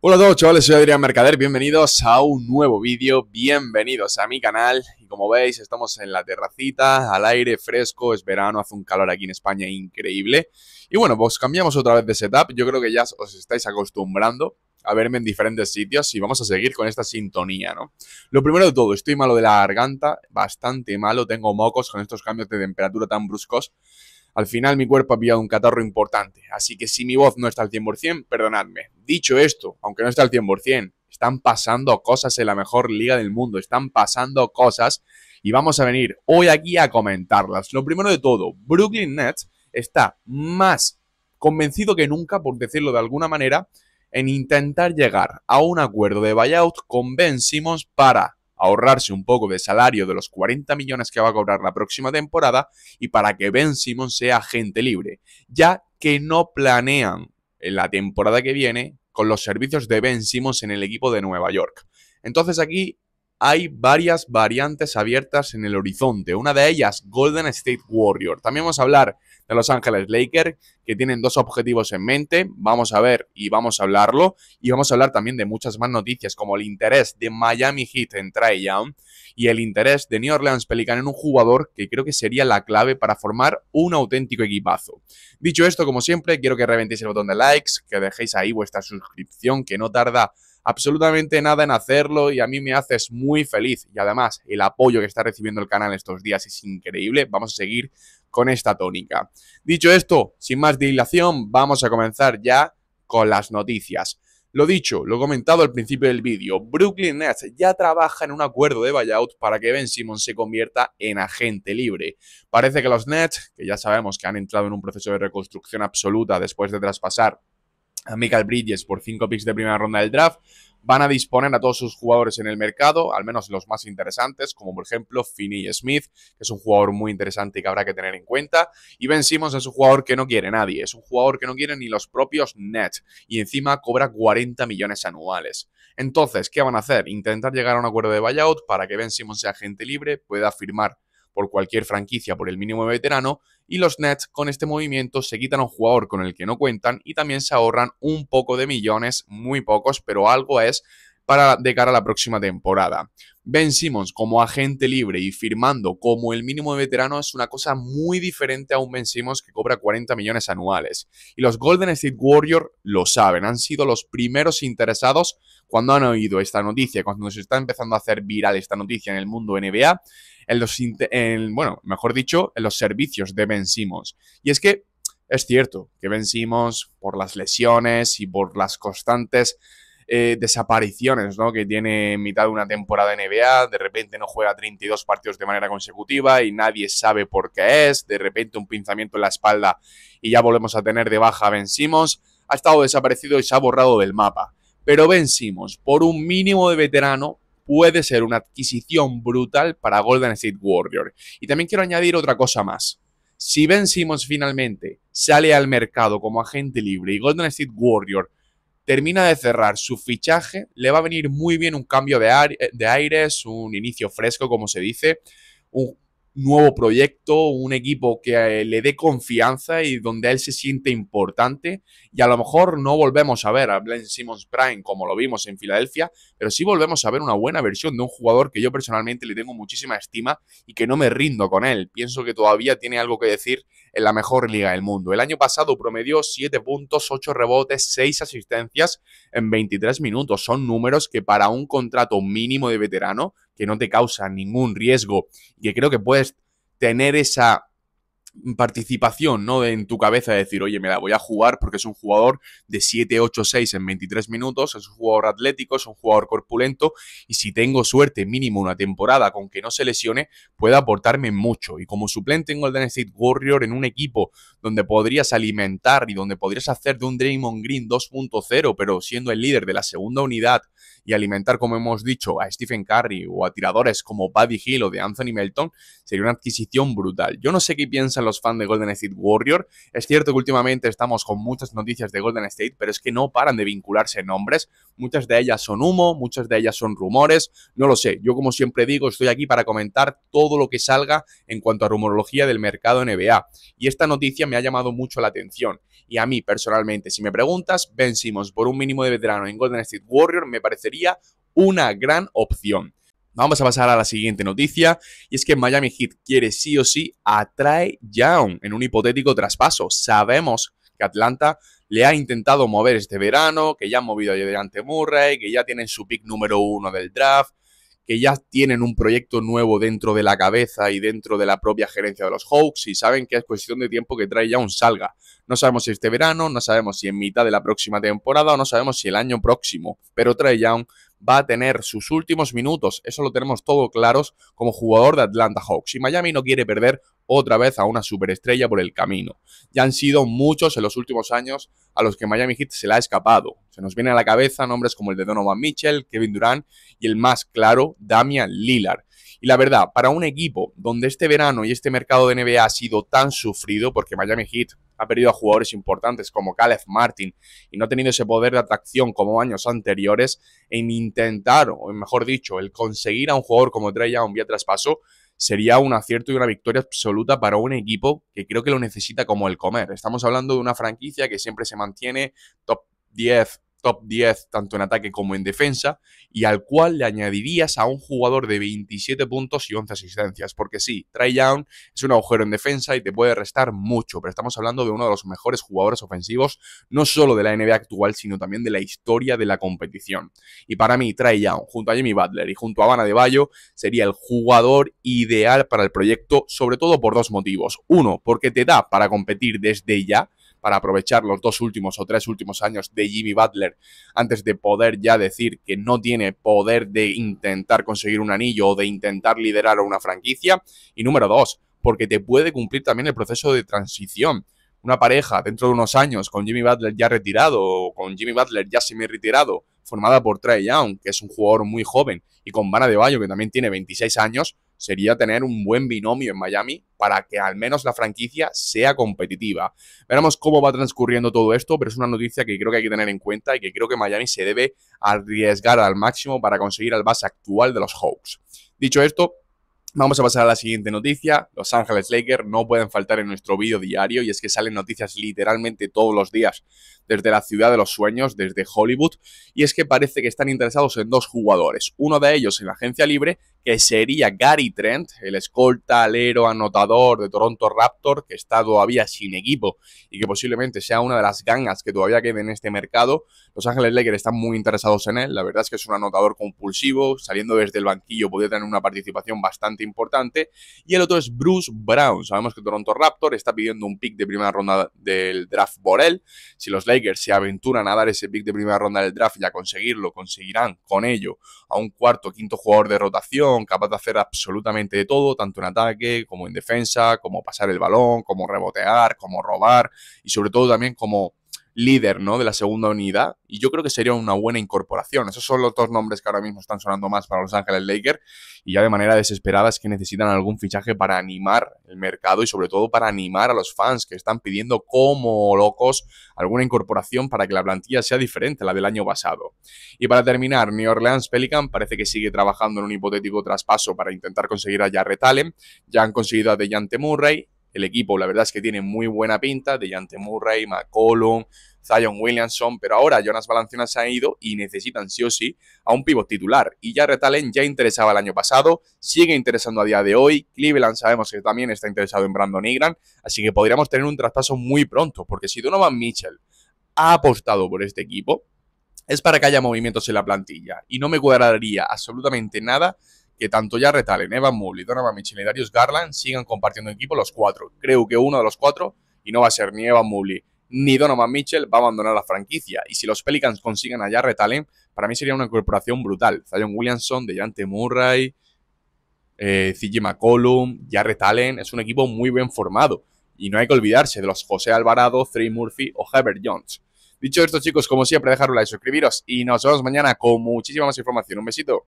Hola a todos chavales, soy Adrián Mercader, bienvenidos a un nuevo vídeo, bienvenidos a mi canal y como veis estamos en la terracita, al aire fresco, es verano, hace un calor aquí en España increíble y bueno, pues cambiamos otra vez de setup, yo creo que ya os estáis acostumbrando a verme en diferentes sitios y vamos a seguir con esta sintonía, ¿no? Lo primero de todo, estoy malo de la garganta, bastante malo, tengo mocos con estos cambios de temperatura tan bruscos al final mi cuerpo ha pillado un catarro importante, así que si mi voz no está al 100%, perdonadme. Dicho esto, aunque no está al 100%, están pasando cosas en la mejor liga del mundo, están pasando cosas y vamos a venir hoy aquí a comentarlas. Lo primero de todo, Brooklyn Nets está más convencido que nunca, por decirlo de alguna manera, en intentar llegar a un acuerdo de buyout con Ben para ahorrarse un poco de salario de los 40 millones que va a cobrar la próxima temporada y para que Ben Simmons sea agente libre, ya que no planean en la temporada que viene con los servicios de Ben Simmons en el equipo de Nueva York. Entonces aquí hay varias variantes abiertas en el horizonte. Una de ellas, Golden State Warrior. También vamos a hablar de Los Ángeles Lakers, que tienen dos objetivos en mente. Vamos a ver y vamos a hablarlo. Y vamos a hablar también de muchas más noticias, como el interés de Miami Heat en Trae Young y el interés de New Orleans Pelican en un jugador que creo que sería la clave para formar un auténtico equipazo. Dicho esto, como siempre, quiero que reventéis el botón de likes, que dejéis ahí vuestra suscripción, que no tarda absolutamente nada en hacerlo y a mí me haces muy feliz. Y además, el apoyo que está recibiendo el canal estos días es increíble. Vamos a seguir con esta tónica. Dicho esto, sin más dilación, vamos a comenzar ya con las noticias. Lo dicho, lo comentado al principio del vídeo, Brooklyn Nets ya trabaja en un acuerdo de buyout para que Ben Simmons se convierta en agente libre. Parece que los Nets, que ya sabemos que han entrado en un proceso de reconstrucción absoluta después de traspasar Michael Bridges por 5 picks de primera ronda del draft. Van a disponer a todos sus jugadores en el mercado, al menos los más interesantes, como por ejemplo Finney Smith, que es un jugador muy interesante y que habrá que tener en cuenta. Y Ben Simmons es un jugador que no quiere nadie, es un jugador que no quiere ni los propios Nets y encima cobra 40 millones anuales. Entonces, ¿qué van a hacer? Intentar llegar a un acuerdo de buyout para que Ben Simmons sea agente libre, pueda firmar por cualquier franquicia por el mínimo veterano y los Nets con este movimiento se quitan a un jugador con el que no cuentan y también se ahorran un poco de millones, muy pocos, pero algo es para de cara a la próxima temporada. Ben Simmons como agente libre y firmando como el mínimo de veterano es una cosa muy diferente a un Ben Simmons que cobra 40 millones anuales. Y los Golden State Warriors lo saben, han sido los primeros interesados cuando han oído esta noticia, cuando se está empezando a hacer viral esta noticia en el mundo NBA, en los, bueno, mejor dicho, en los servicios de Ben Simmons. Y es que es cierto que Ben Simmons, por las lesiones y por las constantes eh, desapariciones ¿no? que tiene mitad de una temporada de NBA, de repente no juega 32 partidos de manera consecutiva y nadie sabe por qué es, de repente un pinzamiento en la espalda y ya volvemos a tener de baja a Ben Simmons, ha estado desaparecido y se ha borrado del mapa. Pero Ben Simmons, por un mínimo de veterano, puede ser una adquisición brutal para Golden State Warrior. Y también quiero añadir otra cosa más. Si Ben Simmons finalmente sale al mercado como agente libre y Golden State Warrior termina de cerrar su fichaje, le va a venir muy bien un cambio de, eh, de aires, un inicio fresco, como se dice, un nuevo proyecto, un equipo que eh, le dé confianza y donde él se siente importante. Y a lo mejor no volvemos a ver a Blaine Simmons Prime como lo vimos en Filadelfia, pero sí volvemos a ver una buena versión de un jugador que yo personalmente le tengo muchísima estima y que no me rindo con él. Pienso que todavía tiene algo que decir en la mejor liga del mundo. El año pasado promedió 7 puntos, 8 rebotes, 6 asistencias en 23 minutos. Son números que para un contrato mínimo de veterano, que no te causa ningún riesgo y que creo que puedes tener esa participación ¿no? en tu cabeza decir, oye, me la voy a jugar porque es un jugador de 7, 8, 6 en 23 minutos, es un jugador atlético, es un jugador corpulento y si tengo suerte mínimo una temporada con que no se lesione, puede aportarme mucho. Y como suplente en Golden State Warrior en un equipo donde podrías alimentar y donde podrías hacer de un Draymond Green 2.0, pero siendo el líder de la segunda unidad y alimentar, como hemos dicho, a Stephen Curry o a tiradores como Buddy Hill o de Anthony Melton, sería una adquisición brutal. Yo no sé qué piensan los fans de Golden State Warrior. Es cierto que últimamente estamos con muchas noticias de Golden State, pero es que no paran de vincularse nombres. Muchas de ellas son humo, muchas de ellas son rumores. No lo sé. Yo, como siempre digo, estoy aquí para comentar todo lo que salga en cuanto a rumorología del mercado NBA. Y esta noticia me ha llamado mucho la atención. Y a mí, personalmente, si me preguntas, Ben por un mínimo de veterano en Golden State Warrior me parecería una gran opción. Vamos a pasar a la siguiente noticia y es que Miami Heat quiere sí o sí a Trae Young en un hipotético traspaso. Sabemos que Atlanta le ha intentado mover este verano, que ya han movido a Murray, que ya tienen su pick número uno del draft, que ya tienen un proyecto nuevo dentro de la cabeza y dentro de la propia gerencia de los Hawks y saben que es cuestión de tiempo que Trae Young salga. No sabemos si este verano, no sabemos si en mitad de la próxima temporada o no sabemos si el año próximo, pero Trae Young va a tener sus últimos minutos, eso lo tenemos todo claros, como jugador de Atlanta Hawks. Y Miami no quiere perder otra vez a una superestrella por el camino. Ya han sido muchos en los últimos años a los que Miami Heat se le ha escapado. Se nos vienen a la cabeza nombres como el de Donovan Mitchell, Kevin Durant y el más claro, Damian Lillard. Y la verdad, para un equipo donde este verano y este mercado de NBA ha sido tan sufrido, porque Miami Heat ha perdido a jugadores importantes como Caleb Martin y no ha tenido ese poder de atracción como años anteriores, en intentar, o mejor dicho, el conseguir a un jugador como Trey Young vía traspaso, sería un acierto y una victoria absoluta para un equipo que creo que lo necesita como el comer. Estamos hablando de una franquicia que siempre se mantiene top 10 top 10 tanto en ataque como en defensa y al cual le añadirías a un jugador de 27 puntos y 11 asistencias, porque sí, Trae Young es un agujero en defensa y te puede restar mucho, pero estamos hablando de uno de los mejores jugadores ofensivos, no solo de la NBA actual, sino también de la historia de la competición. Y para mí, Trae Young, junto a Jimmy Butler y junto a Habana de Bayo, sería el jugador ideal para el proyecto, sobre todo por dos motivos. Uno, porque te da para competir desde ya, para aprovechar los dos últimos o tres últimos años de Jimmy Butler antes de poder ya decir que no tiene poder de intentar conseguir un anillo o de intentar liderar una franquicia. Y número dos, porque te puede cumplir también el proceso de transición. Una pareja dentro de unos años con Jimmy Butler ya retirado o con Jimmy Butler ya semi retirado, formada por Trey Young, que es un jugador muy joven, y con Vana de Bayo, que también tiene 26 años, sería tener un buen binomio en Miami para que al menos la franquicia sea competitiva. Veremos cómo va transcurriendo todo esto, pero es una noticia que creo que hay que tener en cuenta y que creo que Miami se debe arriesgar al máximo para conseguir al base actual de los Hawks. Dicho esto, Vamos a pasar a la siguiente noticia. Los Ángeles Lakers no pueden faltar en nuestro vídeo diario y es que salen noticias literalmente todos los días desde la ciudad de los sueños, desde Hollywood, y es que parece que están interesados en dos jugadores. Uno de ellos en la agencia libre que sería Gary Trent, el escolta, alero, anotador de Toronto Raptor, que está todavía sin equipo y que posiblemente sea una de las gangas que todavía quede en este mercado. Los Ángeles Lakers están muy interesados en él, la verdad es que es un anotador compulsivo, saliendo desde el banquillo podría tener una participación bastante importante. Y el otro es Bruce Brown, sabemos que Toronto Raptor está pidiendo un pick de primera ronda del draft por él. Si los Lakers se aventuran a dar ese pick de primera ronda del draft y a conseguirlo, conseguirán con ello a un cuarto, o quinto jugador de rotación capaz de hacer absolutamente de todo, tanto en ataque como en defensa, como pasar el balón, como rebotear, como robar y sobre todo también como líder, ¿no? De la segunda unidad. Y yo creo que sería una buena incorporación. Esos son los dos nombres que ahora mismo están sonando más para Los Ángeles Lakers. Y ya de manera desesperada es que necesitan algún fichaje para animar el mercado y sobre todo para animar a los fans que están pidiendo como locos alguna incorporación para que la plantilla sea diferente a la del año pasado. Y para terminar, New Orleans Pelican parece que sigue trabajando en un hipotético traspaso para intentar conseguir a Jarrett Allen. Ya han conseguido a Dejante Murray el equipo, la verdad es que tiene muy buena pinta, de Murray, McCollum, Zion Williamson, pero ahora Jonas Valencianas se ha ido y necesitan sí o sí a un pivot titular. Y ya Retalen ya interesaba el año pasado, sigue interesando a día de hoy. Cleveland sabemos que también está interesado en Brandon Ingram, así que podríamos tener un traspaso muy pronto, porque si Donovan Mitchell ha apostado por este equipo, es para que haya movimientos en la plantilla. Y no me cuadraría absolutamente nada que tanto ya Retalen, Evan Mobley, Donovan Mitchell y Darius Garland sigan compartiendo equipo los cuatro. Creo que uno de los cuatro, y no va a ser ni Evan Mobley ni Donovan Mitchell, va a abandonar la franquicia. Y si los Pelicans consiguen a Jarrett Allen, para mí sería una incorporación brutal. Zion Williamson, DeJante Murray, eh, CJ McCollum, Jarrett Allen, es un equipo muy bien formado. Y no hay que olvidarse de los José Alvarado, Trey Murphy o Herbert Jones. Dicho esto, chicos, como siempre, dejar un like, suscribiros y nos vemos mañana con muchísima más información. Un besito.